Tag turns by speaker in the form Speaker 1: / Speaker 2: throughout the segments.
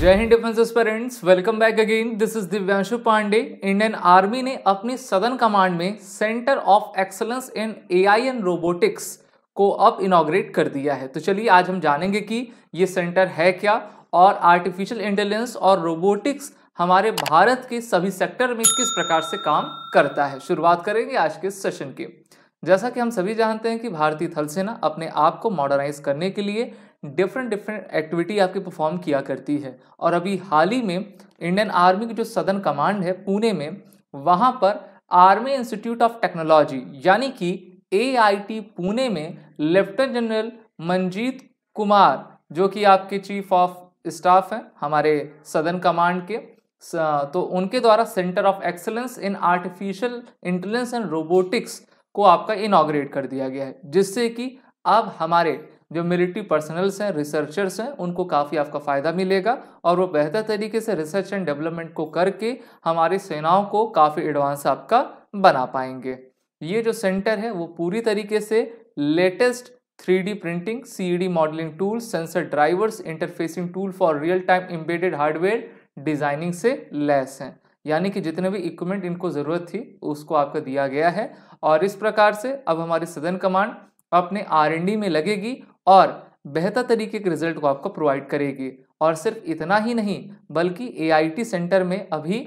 Speaker 1: जय हिंद defence aspirants welcome back again this is Divyanshu Pandey Indian Army ने अपनी सदन कमांड में centre of excellence in AI and robotics को अब इनाग्रेट कर दिया है तो चलिए आज हम जानेंगे कि ये सेंटर है क्या और आर्टिफिशियल इंटेलिजेंस और रोबोटिक्स हमारे भारत के सभी सेक्टर में किस प्रकार से काम करता है शुरुआत करेंगे आज के सेशन की जैसा कि हम सभी जानते हैं कि भारतीय थल सेना अपने आप को मॉडर्नाइज करने के लिए डिफरेंट डिफरेंट एक्टिविटी आपकी परफॉर्म किया करती है और अभी हाल ही में इंडियन आर्मी की जो सदन कमांड है पुणे में वहाँ पर आर्मी इंस्टीट्यूट ऑफ टेक्नोलॉजी यानी कि ए पुणे में लेफ्टिनेंट जनरल मंजीत कुमार जो कि आपके चीफ ऑफ स्टाफ हैं हमारे सदर्न कमांड के तो उनके द्वारा centre of excellence in artificial intelligence and robotics को आपका इनाग्रेट कर दिया गया है जिससे कि अब हमारे जो मिलिट्री पर्सनल्स हैं रिसर्चर्स हैं उनको काफ़ी आपका फ़ायदा मिलेगा और वो बेहतर तरीके से रिसर्च एंड डेवलपमेंट को करके हमारी सेनाओं को काफ़ी एडवांस आपका बना पाएंगे ये जो सेंटर है वो पूरी तरीके से latest 3D printing C modelling tool sensor drivers interfacing tool for real time embedded hardware designing से लेस हैं यानी कि जितने भी इक्विपमेंट इनको ज़रूरत थी उसको आपका दिया गया है और इस प्रकार से अब हमारी सदन कमांड अपने आर में लगेगी और बेहतर तरीके के रिजल्ट को आपको प्रोवाइड करेगी और सिर्फ इतना ही नहीं बल्कि ए सेंटर में अभी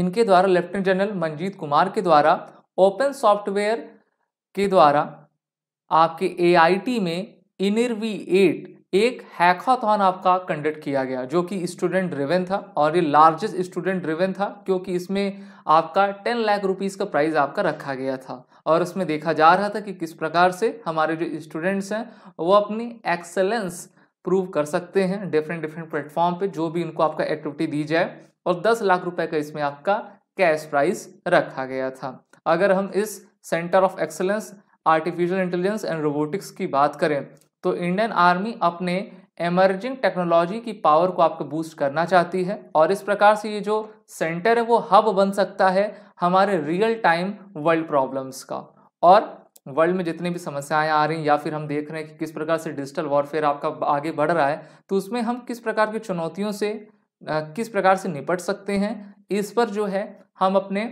Speaker 1: इनके द्वारा लेफ्टिनेंट जनरल मंजीत कुमार के द्वारा ओपन सॉफ्टवेयर के द्वारा आपके ए में इनरवी एट एक हैकाथॉन आपका कंडक्ट किया गया जो कि स्टूडेंट ड्रिवन था और ये लार्जेस्ट स्टूडेंट ड्रिवन था क्योंकि इसमें आपका टेन लाख रुपीस का प्राइस आपका रखा गया था और उसमें देखा जा रहा था कि किस प्रकार से हमारे जो स्टूडेंट्स हैं वो अपनी एक्सेलेंस प्रूव कर सकते हैं डिफरेंट डिफरेंट प्लेटफॉर्म पर जो भी उनको आपका एक्टिविटी दी जाए और दस लाख रुपए का इसमें आपका कैश प्राइस रखा गया था अगर हम इस centre of excellence artificial intelligence and robotics की बात करें तो इंडियन आर्मी अपने एमर्जिंग टेक्नोलॉजी की पावर को आपको बूस्ट करना चाहती है और इस प्रकार से ये जो सेंटर है वो हब बन सकता है हमारे रियल टाइम वर्ल्ड प्रॉब्लम्स का और वर्ल्ड में जितनी भी समस्याएं आ रही हैं या फिर हम देख रहे हैं कि किस प्रकार से डिजिटल वॉरफेयर आपका आगे बढ़ रहा है तो उसमें हम किस प्रकार की चुनौतियों से किस प्रकार से निपट सकते हैं इस पर जो है हम अपने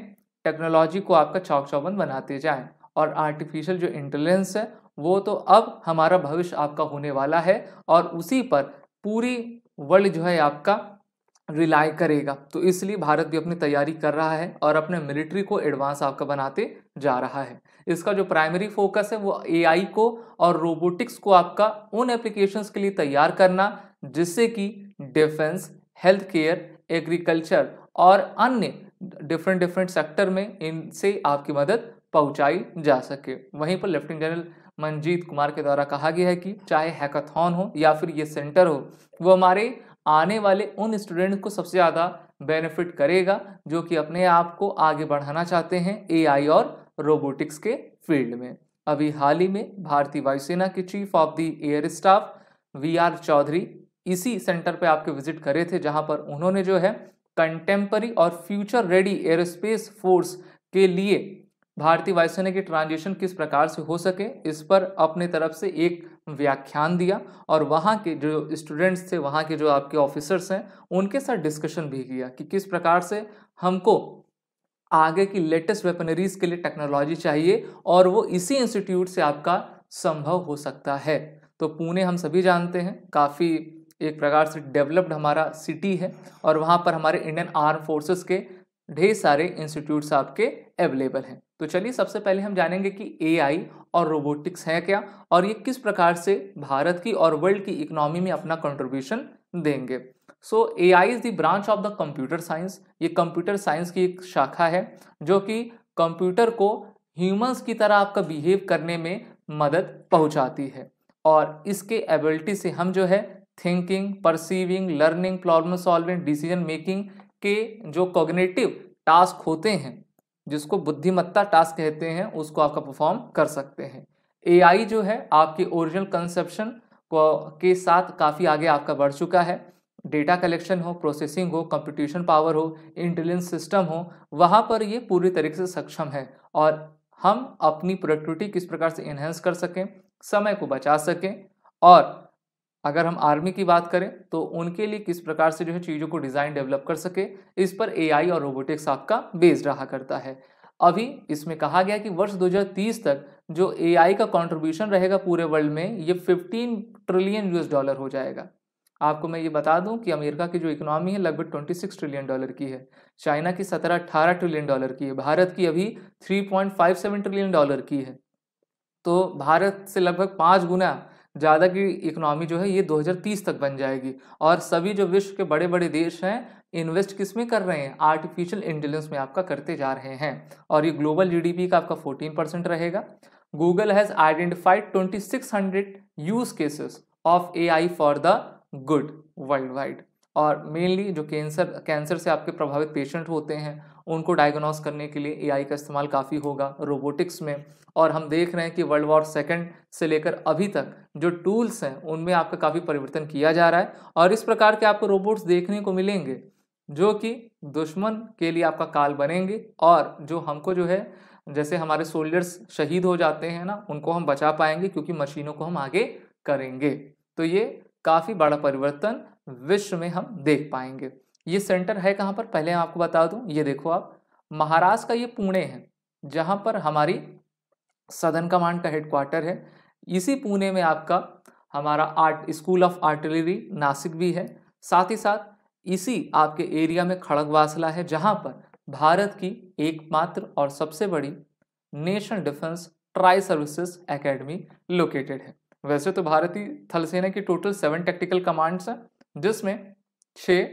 Speaker 1: टेक्नोलॉजी को आपका चौक चौबंद बनाते जाएं और आर्टिफिशियल जो इंटेलिजेंस है वो तो अब हमारा भविष्य आपका होने वाला है और उसी पर पूरी वर्ल्ड जो है आपका रिलाय करेगा तो इसलिए भारत भी अपनी तैयारी कर रहा है और अपने मिलिट्री को एडवांस आपका बनाते जा रहा है इसका जो प्राइमरी फोकस है वो एआई को और रोबोटिक्स को आपका उन एप्लीकेशंस के लिए तैयार करना जिससे कि डिफेंस हेल्थ केयर एग्रीकल्चर और अन्य डिफरेंट डिफरेंट सेक्टर में इनसे आपकी मदद पहुँचाई जा सके वहीं पर लेफ्टिनेंट जनरल मंजीत कुमार के द्वारा कहा गया है कि चाहे हैकाथॉन हो या फिर ये सेंटर हो वो हमारे आने वाले उन स्टूडेंट को सबसे ज़्यादा बेनिफिट करेगा जो कि अपने आप को आगे बढ़ाना चाहते हैं एआई और रोबोटिक्स के फील्ड में अभी हाल ही में भारतीय वायुसेना के chief of the air staff V R Chaudhari इसी सेंटर पे आपके विजिट करे थे जहां पर उन्होंने जो है कंटेम्परी और फ्यूचर रेडी एयरोस्पेस फोर्स के लिए भारतीय वायुसेना की ट्रांजिशन किस प्रकार से हो सके इस पर अपने तरफ से एक व्याख्यान दिया और वहाँ के जो स्टूडेंट्स थे वहाँ के जो आपके ऑफिसर्स हैं उनके साथ डिस्कशन भी किया कि किस प्रकार से हमको आगे की लेटेस्ट वेपनरीज के लिए टेक्नोलॉजी चाहिए और वो इसी इंस्टीट्यूट से आपका संभव हो सकता है तो पुणे हम सभी जानते हैं काफ़ी एक प्रकार से डेवलप्ड हमारा सिटी है और वहाँ पर हमारे इंडियन आर्म फोर्सेस के ढेर सारे इंस्टीट्यूट्स आपके अवेलेबल हैं तो चलिए सबसे पहले हम जानेंगे कि एआई और रोबोटिक्स है क्या और ये किस प्रकार से भारत की और वर्ल्ड की इकोनॉमी में अपना कंट्रीब्यूशन देंगे so A I is the branch of the computer science ये कंप्यूटर साइंस की एक शाखा है जो कि कंप्यूटर को ह्यूमंस की तरह आपका बिहेव करने में मदद पहुंचाती है और इसके एबिलिटी से हम जो है thinking perceiving learning problem solving decision making के जो कॉग्नेटिव टास्क होते हैं जिसको बुद्धिमत्ता टास्क कहते हैं उसको आपका परफॉर्म कर सकते हैं एआई जो है आपके ओरिजिनल कंसेप्शन के साथ काफ़ी आगे आपका बढ़ चुका है डेटा कलेक्शन हो प्रोसेसिंग हो कंप्यूटेशन पावर हो इंटेलिजेंस सिस्टम हो वहाँ पर ये पूरी तरीके से सक्षम है और हम अपनी प्रोडक्टिविटी किस प्रकार से इन्हेंस कर सकें समय को बचा सकें और अगर हम आर्मी की बात करें तो उनके लिए किस प्रकार से जो है चीज़ों को डिज़ाइन डेवलप कर सके इस पर एआई और रोबोटिक्स आपका बेस रहा करता है अभी इसमें कहा गया कि वर्ष 2030 तक जो एआई का कंट्रीब्यूशन रहेगा पूरे वर्ल्ड में ये 15 ट्रिलियन यूएस डॉलर हो जाएगा आपको मैं ये बता दूं कि अमेरिका की जो इकोनॉमी है लगभग 26 ट्रिलियन डॉलर की है चाइना की 17-18 ट्रिलियन डॉलर की है भारत की अभी 3.57 ट्रिलियन डॉलर की है तो भारत से लगभग पाँच गुना ज़्यादा की इकोनॉमी जो है ये 2030 तक बन जाएगी और सभी जो विश्व के बड़े बड़े देश हैं इन्वेस्ट किस में कर रहे हैं आर्टिफिशियल इंटेलिजेंस में आपका करते जा रहे हैं और ये ग्लोबल जीडीपी का आपका 14 परसेंट रहेगा Google has identified 2600 use cases of AI for the good world wide और मेनली जो कैंसर कैंसर से आपके प्रभावित पेशेंट होते हैं उनको डायग्नोस करने के लिए एआई का इस्तेमाल काफ़ी होगा रोबोटिक्स में और हम देख रहे हैं कि वर्ल्ड वॉर सेकेंड से लेकर अभी तक जो टूल्स हैं उनमें आपका काफ़ी परिवर्तन किया जा रहा है और इस प्रकार के आपको रोबोट्स देखने को मिलेंगे जो कि दुश्मन के लिए आपका काल बनेंगे और जो हमको जो है जैसे हमारे सोल्जर्स शहीद हो जाते हैं ना उनको हम बचा पाएंगे क्योंकि मशीनों को हम आगे करेंगे तो ये काफ़ी बड़ा परिवर्तन विश्व में हम देख पाएंगे ये सेंटर है कहाँ पर पहले आपको बता दूँ ये देखो आप महाराष्ट्र का ये पुणे है जहाँ पर हमारी सदन कमांड का हेडक्वार्टर है इसी पुणे में आपका हमारा art school of artillery Nashik भी है साथ ही साथ इसी आपके एरिया में खड़गवासला है जहाँ पर भारत की एकमात्र और सबसे बड़ी national defence tri services academy located है वैसे तो भारतीय थल सेना की टोटल सेवन टेक्टिकल कमांड्स हैं जिसमें छः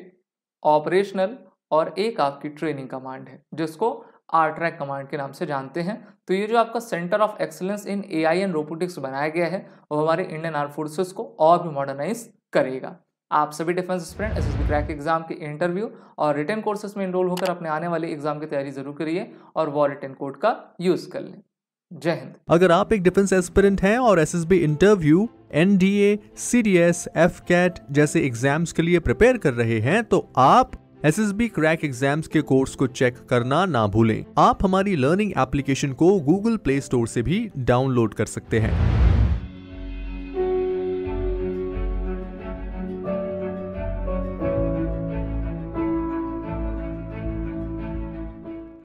Speaker 1: ऑपरेशनल और एक आपकी ट्रेनिंग कमांड है जिसको आर ट्रैक कमांड के नाम से जानते हैं तो ये जो आपका centre of excellence in A I and robotics बनाया गया है वो हमारे इंडियन आर्म फोर्सेस को और भी मॉडर्नाइज करेगा आप सभी defence student S S B crack exam के इंटरव्यू और रिटर्न कोर्सेज में इनरोल होकर अपने आने वाले एग्जाम की तैयारी जरूर करिए और वॉ रिटर्न कोड का यूज़ कर लें जय हिंद अगर आप एक डिफेंस एस्पिरेंट हैं और SSB interview NDA CDS AFCAT जैसे एग्जाम्स के लिए प्रिपेयर कर रहे हैं तो आप S S B crack exam के कोर्स को चेक करना ना भूलें आप हमारी लर्निंग एप्लीकेशन को गूगल प्ले स्टोर से भी डाउनलोड कर सकते हैं